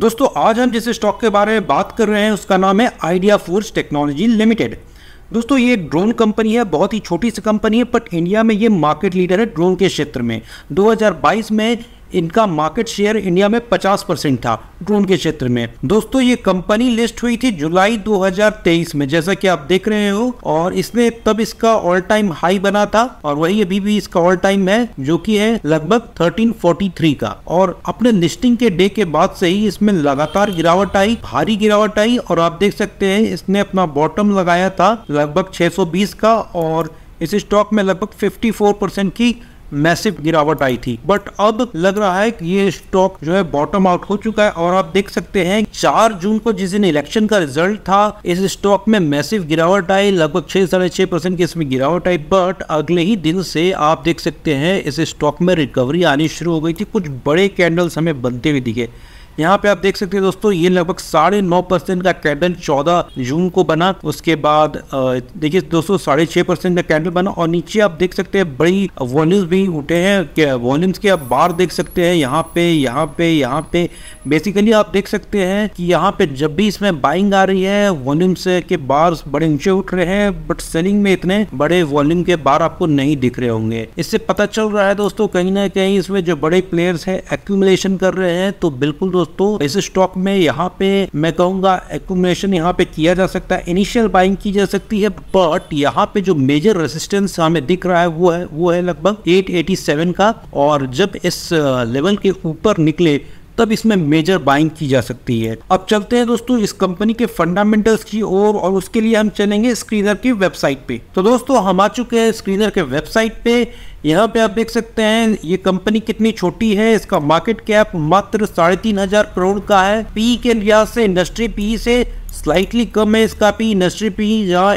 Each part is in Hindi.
दोस्तों आज हम जिस स्टॉक के बारे में बात कर रहे हैं उसका नाम है आइडिया फोर्स टेक्नोलॉजी लिमिटेड दोस्तों ये ड्रोन कंपनी है बहुत ही छोटी सी कंपनी है बट इंडिया में ये मार्केट लीडर है ड्रोन के क्षेत्र में 2022 में इनका मार्केट शेयर इंडिया में 50 परसेंट था ड्रोन के क्षेत्र में दोस्तों ये कंपनी लिस्ट हुई थी जुलाई 2023 में जैसा कि आप देख रहे हो और इसने तब इसका ऑल टाइम हाई बना था और वही अभी भी इसका ऑल टाइम है जो की है लगभग 1343 का और अपने लिस्टिंग के डे के बाद से ही इसमें लगातार गिरावट आई भारी गिरावट आई और आप देख सकते हैं इसने अपना बॉटम लगाया था लगभग छह का और इस स्टॉक में लगभग 54 परसेंट की मैसिव गिरावट आई थी बट अब लग रहा है कि ये स्टॉक जो है बॉटम आउट हो चुका है और आप देख सकते हैं चार जून को जिस दिन इलेक्शन का रिजल्ट था इस स्टॉक में मैसिव गिरावट आई लगभग छह साढ़े छह परसेंट की इसमें गिरावट आई बट अगले ही दिन से आप देख सकते हैं इस स्टॉक में रिकवरी आनी शुरू हो गई थी कुछ बड़े कैंडल्स हमें बनते हुए दिखे यहाँ पे आप देख सकते हैं दोस्तों ये लगभग साढ़े नौ परसेंट का कैंडल चौदह जून को बना उसके बाद देखिए दोस्तों साढ़े छः परसेंट का कैंडल बना और नीचे आप देख सकते हैं बड़ी वॉल्यूम्स भी उठे हैं वॉल्यूम्स के आप बार देख सकते हैं यहाँ पे यहाँ पे यहाँ पे बेसिकली आप देख सकते हैं कि यहाँ पे जब भी इसमें बाइंग आ रही है वॉल्यूम्स के बार बड़े नीचे उठ रहे हैं बट सेलिंग में इतने बड़े वॉल्यूम के बार आपको नहीं दिख रहे होंगे इससे पता चल रहा है दोस्तों कहीं ना कहीं इसमें जो बड़े प्लेयर्स है एक्यूमुलेशन कर रहे हैं तो बिल्कुल दोस्तों इस स्टॉक में यहाँ पे मैं कहूंगा एक्यूमुलेशन यहाँ पे किया जा सकता है इनिशियल बाइंग की जा सकती है बट यहाँ पे जो मेजर रेसिस्टेंस हमें दिख रहा है वो है वो है लगभग 887 का और जब इस लेवल के ऊपर निकले तब इसमें मेजर बाइंग की जा सकती है अब चलते हैं दोस्तों इस कंपनी के फंडामेंटल्स की ओर और उसके लिए हम चलेंगे स्क्रीनर की वेबसाइट पे तो दोस्तों हम आ चुके हैं स्क्रीनर के वेबसाइट पे यहाँ पे आप देख सकते हैं ये कंपनी कितनी छोटी है इसका मार्केट कैप मात्र साढ़े तीन हजार करोड़ का है पी के लिहाज से इंडस्ट्री पी से स्लाइटली कम है इसका पी इंडस्ट्री पी जहाँ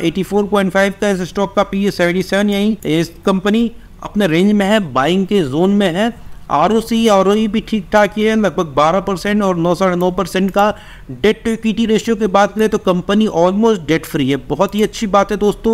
फाइव का इस स्टॉक का पी सेवेंटी सेवन यही इस कंपनी अपने रेंज में है बाइंग के जोन में है R O C R O भी ठीक ठाक ही है लगभग बारह परसेंट और नौ साढ़े नौ परसेंट का डेट टू इक्विटी रेशियो की बात करें तो कंपनी ऑलमोस्ट डेट फ्री है बहुत ही अच्छी बात है दोस्तों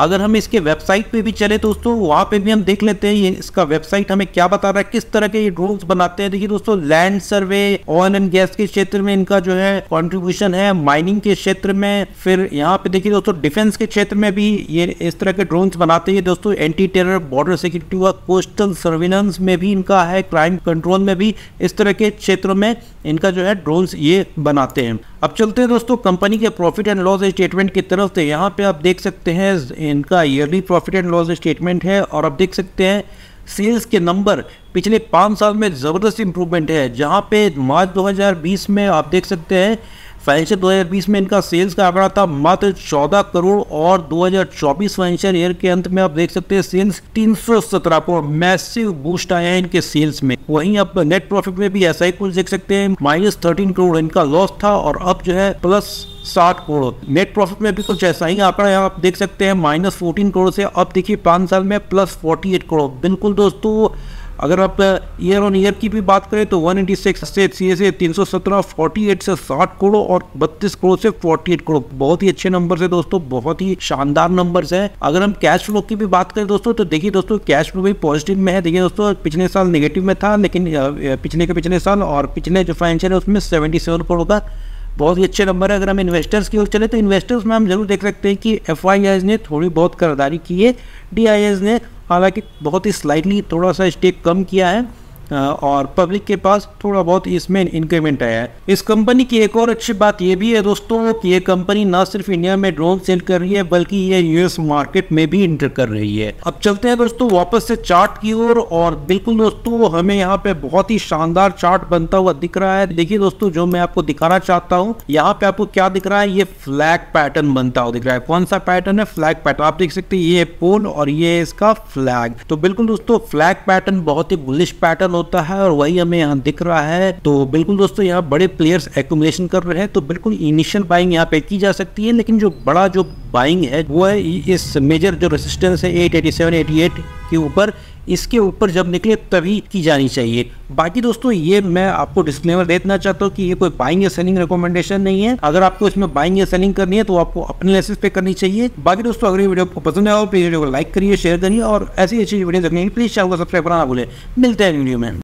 अगर हम इसके वेबसाइट पे भी चले दोस्तों वहाँ पे भी हम देख लेते हैं ये इसका वेबसाइट हमें क्या बता रहा है किस तरह के ये ड्रोन्स बनाते हैं देखिए दोस्तों land survey oil and gas के क्षेत्र में इनका जो है कॉन्ट्रीब्यूशन है माइनिंग के क्षेत्र में फिर यहाँ पे देखिए दोस्तों डिफेंस के क्षेत्र में भी ये इस तरह के ड्रोन्स बनाते हैं दोस्तों एंटी टेरर बॉर्डर सिक्योरिटी और कोस्टल सर्विलेंस में भी इनका है क्राइम कंट्रोल में भी इस तरह के क्षेत्रों में इनका जो है ड्रोन्स ये बनाते हैं अब चलते हैं दोस्तों कंपनी के प्रॉफिट एंड लॉस स्टेटमेंट की तरफ से यहाँ पे आप देख सकते हैं इनका yearly profit and loss statement है और आप देख सकते हैं सेल्स के नंबर पिछले पाँच साल में ज़बरदस्त इम्प्रूवमेंट है जहाँ पे मार्च 2020 में आप देख सकते हैं फाइनेंशियल 2020 में इनका सेल्स का आंकड़ा था मात्र 14 करोड़ और 2024 फाइनेंशियल ईयर के अंत में आप देख सकते हैं सेल्स 317 करोड़ मैसिव बूस्ट आया है इनके सेल्स में वहीं अब नेट प्रॉफिट में भी ऐसा ही कुछ देख सकते हैं माइनस थर्टीन करोड़ इनका लॉस था और अब जो है प्लस साठ करोड़ नेट प्रॉफिट में भी कुछ ऐसा ही आंकड़ा है आप देख सकते हैं माइनस फोर्टीन करोड़ से अब देखिए पाँच साल में प्लस फोर्टी एट करोड़ बिल्कुल दोस्तों अगर आप ईयर ऑन ईयर की भी बात करें तो 186 से सी से 317 48 से 60 करोड़ और 32 करोड़ से 48 करोड़ बहुत ही अच्छे नंबर है दोस्तों बहुत ही शानदार नंबर है अगर हम कैश फ्लो की भी बात करें दोस्तों तो देखिए दोस्तों कैश फ्लो भी पॉजिटिव में है देखिए दोस्तों पिछले साल निगेटिव में था लेकिन पिछले के पिछले साल और पिछले जो फाइनेंशियल है उसमें सेवेंटी करोड़ का बहुत ही अच्छे नंबर है अगर हम इन्वेस्टर्स की ओर चले तो इन्वेस्टर्स में हम जरूर देख सकते हैं कि एफ ने थोड़ी बहुत करदारी की है डी ने हालांकि बहुत ही स्लाइटली थोड़ा सा स्टेक कम किया है और पब्लिक के पास थोड़ा बहुत इसमें इंक्रीमेंट आया है इस कंपनी की एक और अच्छी बात यह भी है दोस्तों कि ये कंपनी ना सिर्फ इंडिया में ड्रोन सेल कर रही है बल्कि ये यूएस मार्केट में भी इंटर कर रही है अब चलते हैं दोस्तों वापस से चार्ट की ओर और, और बिल्कुल दोस्तों हमें यहाँ पे बहुत ही शानदार चार्ट बनता हुआ दिख रहा है देखिए दोस्तों जो मैं आपको दिखाना चाहता हूँ यहाँ पे आपको क्या दिख रहा है ये फ्लैग पैटर्न बनता हुआ दिख रहा है कौन सा पैटर्न है फ्लैग पैटर्न आप देख सकते हैं ये पोल और ये इसका फ्लैग तो बिल्कुल दोस्तों फ्लैग पैटर्न बहुत ही बुलिश पैटर्न रन होता है और वही हमें यहाँ दिख रहा है तो बिल्कुल दोस्तों यहाँ बड़े प्लेयर्स एकोमोडेशन कर रहे हैं तो बिल्कुल इनिशियल बाइंग यहाँ पे की जा सकती है लेकिन जो बड़ा जो बाइंग है वो है इस मेजर जो रेसिस्टेंस है एट एटी के ऊपर इसके ऊपर जब निकले तभी की जानी चाहिए बाकी दोस्तों ये मैं आपको डिस्क्लेमर देना चाहता हूँ कि ये कोई बाइंग या सेलिंग रिकमेंडेशन नहीं है अगर आपको इसमें बाइंग या सेलिंग करनी है तो आपको अपने लेसेस पे करनी चाहिए बाकी दोस्तों अगर ये वीडियो आपको पसंद आया हो प्लीज तो वीडियो को लाइक करिए शेयर करिए और ऐसी अच्छी वीडियो देखने के लिए प्लीज चैनल को सब्सक्राइब करना ना भूलें मिलते हैं वीडियो में